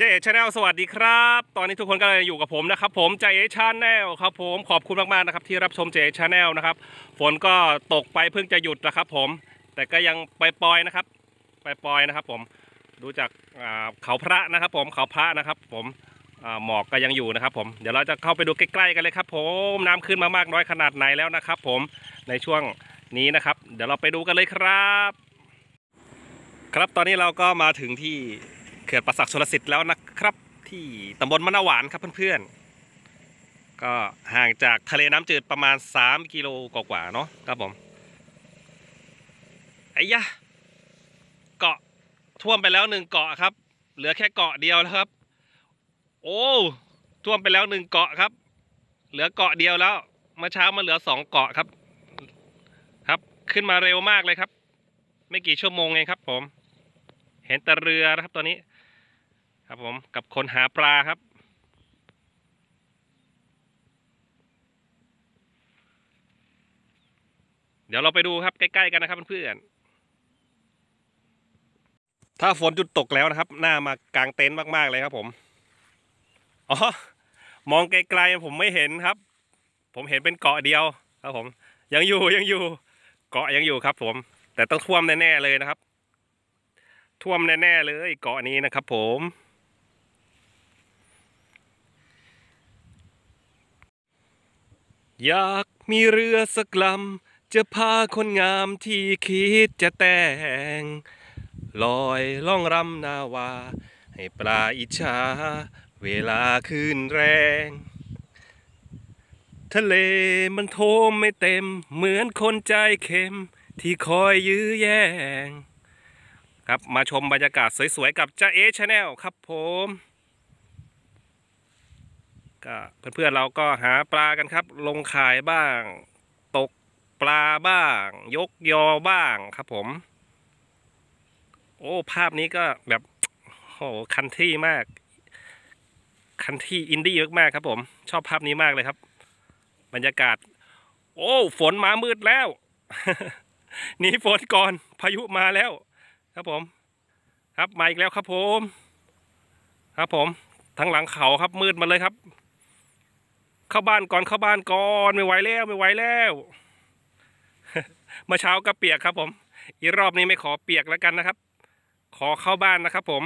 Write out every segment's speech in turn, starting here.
เจ๊ชาแนลสวัสดีครับ ตอนนี้ทุกคนกำลังอยู่กับผมนะครับ ผมเจ๊ชาแนลครับผมขอบคุณมากๆนะครับ ที่รับชมเจ๊ชาแนลนะครับฝนก็ตกไปเพิ่งจะหยุดนะครับ ผมแต่ก็ยังปล่อยๆนะครับปล่อยๆนะครับ ผมดูจากเขาพระนะครับ ผมเขาพระนะครับ ผมหมอกก็ยังอยู่นะครับ ผมเดี๋ยวเราจะเข้าไปดูใกล้ๆกันเลยครับ ผมน้ำขึ้นมามากน้อยขนาดไหนแล้วนะครับ ผมในช่วงนี้นะครับ เดี๋ยวเราไปดูกันเลยครับ ครับตอนนี้เราก็มาถึงที่เขื่อนปราศักชลสิทธิ์แล้วนะครับ ที่ตำบลมะนาหวานครับเพื่อนๆก็ห่างจากทะเลน้ำจืดประมาณ3กิโลกว่าเนาะครับผมไอ้ยะเกาะท่วมไปแล้วหนึ่งเกาะครับ เหลือแค่เกาะเดียวแล้วครับ โอ้ท่วมไปแล้วหนึ่งเกาะครับ เหลือเกาะเดียวแล้วเมื่อเช้ามาเหลือสองเกาะครับ ครับขึ้นมาเร็วมากเลยครับ ไม่กี่ชั่วโมงเองครับผม เห็นแต่เรือนะครับตอนนี้ครับผมกับคนหาปลาครับ เดี๋ยวเราไปดูครับ ใกล้ ๆกันนะครับเพื่อนถ้าฝนจุดตกแล้วนะครับ หน้ามากลางเต็นท์มาก ๆ เลยครับผมอ๋อมองไกลๆผมไม่เห็นครับ ผมเห็นเป็นเกาะเดียวครับผม ยังอยู่ยังอยู่ เกาะยังอยู่ครับ ผม แต่ต้องท่วมแน่ ๆ เลยนะครับ ท่วมแน่ๆเลยเกาะนี้นะครับ ผมอยากมีเรือสักลำจะพาคนงามที่คิดจะแต่งลอยล่องรำนาวา ให้ปลาอิจฉาเวลาคืนแรง ทะเลมันโทมไม่เต็ม เหมือนคนใจเค็ม ที่คอยยื้อแย่งครับมาชมบรรยากาศสวยๆกับจ้าเอชแนลครับผมก็เพื่อนๆเราก็หาปลากันครับ ลงขายบ้าง ตกปลาบ้าง ยกยอบ้างครับผม โอ้ภาพนี้ก็แบบโอ้คันที่มาก คันที่อินดี้มากครับ ผมชอบภาพนี้มากเลยครับ บรรยากาศ โอ้ ฝนมามืดแล้วหนีฝนก่อน พายุมาแล้วครับผม ครับมาอีกแล้วครับ ผม ครับผมทั้งหลังเขาครับมืดมาเลยครับเข้าบ้านก่อนเข้าบ้านก่อนไม่ไหวแล้วไม่ไหวแล้วมาเช้าก็เปียกครับ ผมอีกรอบนี้ไม่ขอเปียกแล้วกันนะครับ ขอเข้าบ้านนะครับ ผม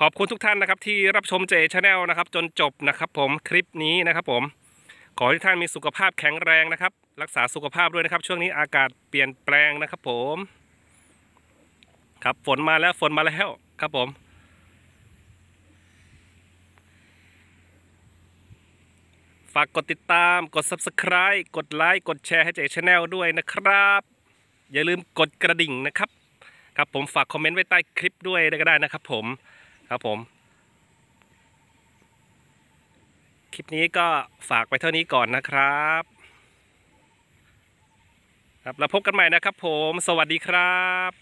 ขอบคุณทุกท่านนะครับ ที่รับชมเจชาแนลนะครับ จนจบนะครับ ผมคลิปนี้นะครับ ผม ขอให้ท่านมีสุขภาพแข็งแรงนะครับ รักษาสุขภาพด้วยนะครับ ช่วงนี้อากาศเปลี่ยนแปลงนะครับ ผม ครับฝนมาแล้วฝนมาแล้วครับ ผมากกดติดตาม กด Subscribe กดไลค์ กดแชร์ให้เจ๊ชาแนลด้วยนะครับ อย่าลืมกดกระดิ่งนะครับ ครับผมฝากคอมเมนต์ไว้ใต้คลิปด้วยก็ได้นะครับผม ครับผม คลิปนี้ก็ฝากไปเท่านี้ก่อนนะครับ ครับแล้วพบกันใหม่นะครับผม สวัสดีครับ